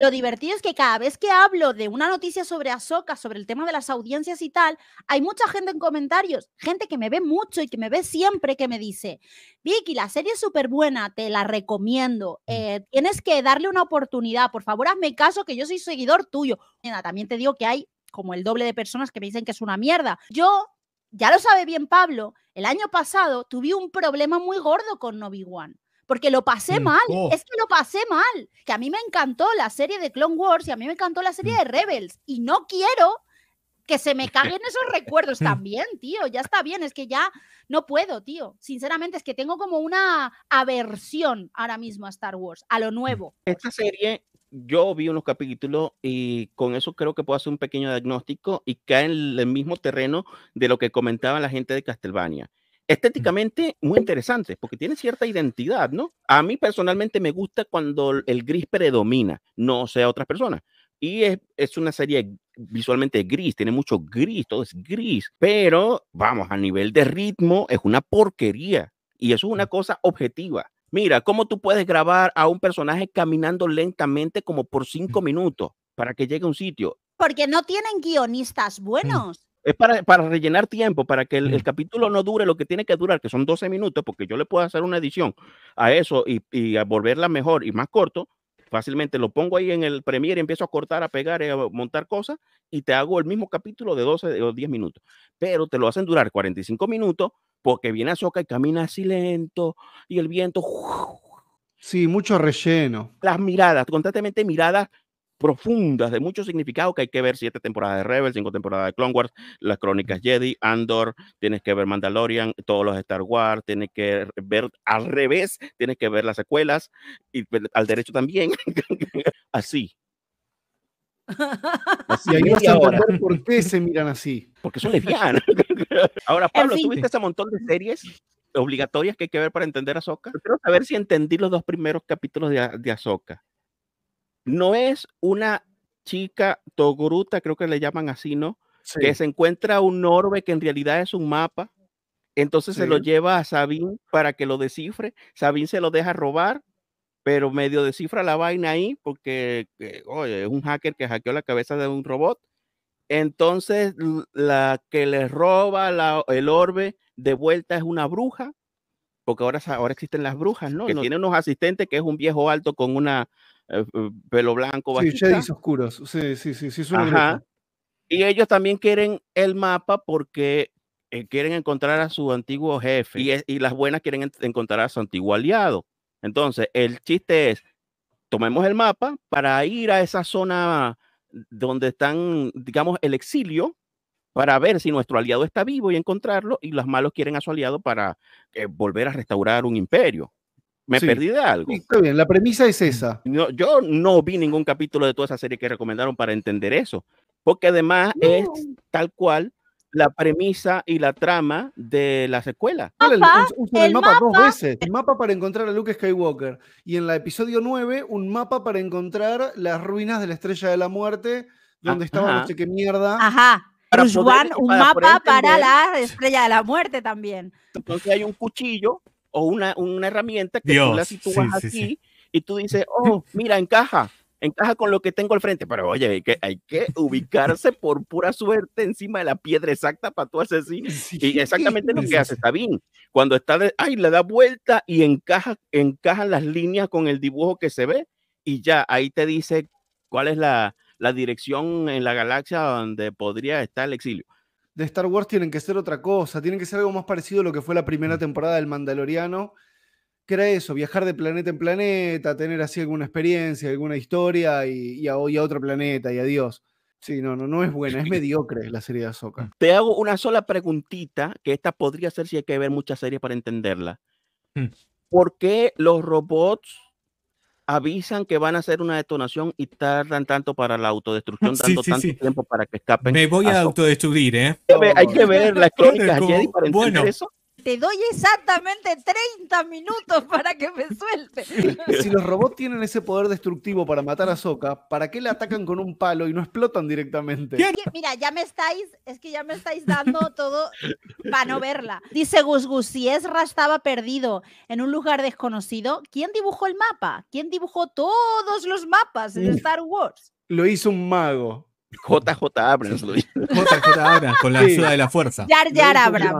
Lo divertido es que cada vez que hablo de una noticia sobre Ahsoka, sobre el tema de las audiencias y tal, hay mucha gente en comentarios, gente que me ve mucho y que me ve siempre, que me dice, Vicky, la serie es súper buena, te la recomiendo, mm. eh, tienes que darle una oportunidad, por favor hazme caso que yo soy seguidor tuyo. también te digo que hay como el doble de personas que me dicen que es una mierda. Yo, ya lo sabe bien Pablo, el año pasado tuve un problema muy gordo con Novi One porque lo pasé mal, oh. es que lo pasé mal, que a mí me encantó la serie de Clone Wars y a mí me encantó la serie mm. de Rebels y no quiero que se me caguen esos recuerdos mm. también, tío, ya está bien, es que ya no puedo, tío, sinceramente es que tengo como una aversión ahora mismo a Star Wars, a lo nuevo. Esta serie yo vi unos capítulos y con eso creo que puedo hacer un pequeño diagnóstico y cae en el mismo terreno de lo que comentaba la gente de Castlevania estéticamente muy interesante, porque tiene cierta identidad, ¿no? A mí personalmente me gusta cuando el gris predomina, no sea otras personas. Y es, es una serie visualmente gris, tiene mucho gris, todo es gris, pero vamos, a nivel de ritmo es una porquería y eso es una cosa objetiva. Mira, ¿cómo tú puedes grabar a un personaje caminando lentamente como por cinco minutos para que llegue a un sitio? Porque no tienen guionistas mm. buenos. Es para, rellenar tiempo, para que el, mm. capítulo no dure lo que tiene que durar, que son 12 minutos, porque yo le puedo hacer una edición a eso y, a volverla mejor y más corto. Fácilmente lo pongo ahí en el Premiere, empiezo a cortar, a pegar, a montar cosas y te hago el mismo capítulo de 12 o 10 minutos. Pero te lo hacen durar 45 minutos porque viene a Soca y camina así lento y el viento. Sí, mucho relleno. Las miradas, constantemente miradas profundas de mucho significado que hay que ver siete temporadas de Rebel, cinco temporadas de Clone Wars, las crónicas Jedi, Andor, tienes que ver Mandalorian, todos los Star Wars, tienes que ver al revés, tienes que ver las secuelas y pues, al derecho también, así. así y ahí vas por qué se miran así. Porque son lesbianas. Ahora, Pablo, ¿tuviste ese montón de series? obligatorias que hay que ver para entender a Ahsoka. Quiero saber si entendí los dos primeros capítulos de, de Ahsoka no es una chica togruta, creo que le llaman así, ¿no? Que se encuentra un orbe que en realidad es un mapa. Entonces se lo lleva a Sabín para que lo descifre. Sabín se lo deja robar, pero medio descifra la vaina ahí porque eh, es un hacker que hackeó la cabeza de un robot. Entonces la que le roba el orbe de vuelta es una bruja, porque ahora, ahora existen las brujas, ¿no? Que tiene unos asistentes que es un viejo alto con una eh, eh, pelo blanco, Y ellos también quieren el mapa porque eh, quieren encontrar a su antiguo jefe y, las buenas quieren encontrar a su antiguo aliado. Entonces, el chiste es, tomemos el mapa para ir a esa zona donde están, digamos, el exilio, para ver si nuestro aliado está vivo y encontrarlo, y los malos quieren a su aliado para volver a restaurar un imperio. Me perdí de algo. está bien, la premisa es esa. yo no vi ningún capítulo de toda esa serie que recomendaron para entender eso, porque además es tal cual la premisa y la trama de la secuela. Mapa, el, mapa, dos veces. El mapa para encontrar a Luke Skywalker. Y en el episodio 9, un mapa para encontrar las ruinas de la Estrella de la Muerte, donde ah, estaba no sé qué mierda. Ajá. Para un mapa para la Estrella de la Muerte también. Entonces hay un cuchillo o una, herramienta que tú la sitúas aquí y tú dices, oh, mira, encaja, encaja con lo que tengo al frente. Pero oye, hay que, hay que ubicarse por pura suerte encima de la piedra exacta para tú hacer así. Y exactamente lo que hace bien Cuando está, de, ay, le da vuelta y encaja, encaja las líneas con el dibujo que se ve y ya ahí te dice cuál es la dirección en la galaxia donde podría estar el exilio de Star Wars tienen que ser otra cosa, tienen que ser algo más parecido a lo que fue la primera mm. temporada del Mandaloriano, que era eso, viajar de planeta en planeta, tener así alguna experiencia, alguna historia y, y, a, otro planeta y adiós. Sí, no, no, no es buena, es mediocre la serie de Ahsoka. Te hago una sola preguntita, que esta podría ser si hay que ver muchas series para entenderla. Mm. ¿Por qué los robots avisan que van a hacer una detonación y tardan tanto para la autodestrucción, tanto, tanto tiempo para que escapen. Me voy a, autodestruir, ¿eh? Hay que ver, oh. las crónicas Jedi para entender eso te doy exactamente 30 minutos para que me suelte. Si los robots tienen ese poder destructivo para matar a Soca, ¿para qué le atacan con un palo y no explotan directamente? Mira, ya me estáis, es que ya me estáis dando todo para no verla. Dice Gus Gus, si Ezra estaba perdido en un lugar desconocido, ¿quién dibujó el mapa? ¿Quién dibujó todos los mapas en mm. Star Wars? Lo hizo un mago. JJ Abrams lo hizo. JJ con la ayuda de la fuerza. Yar Yar Abrams.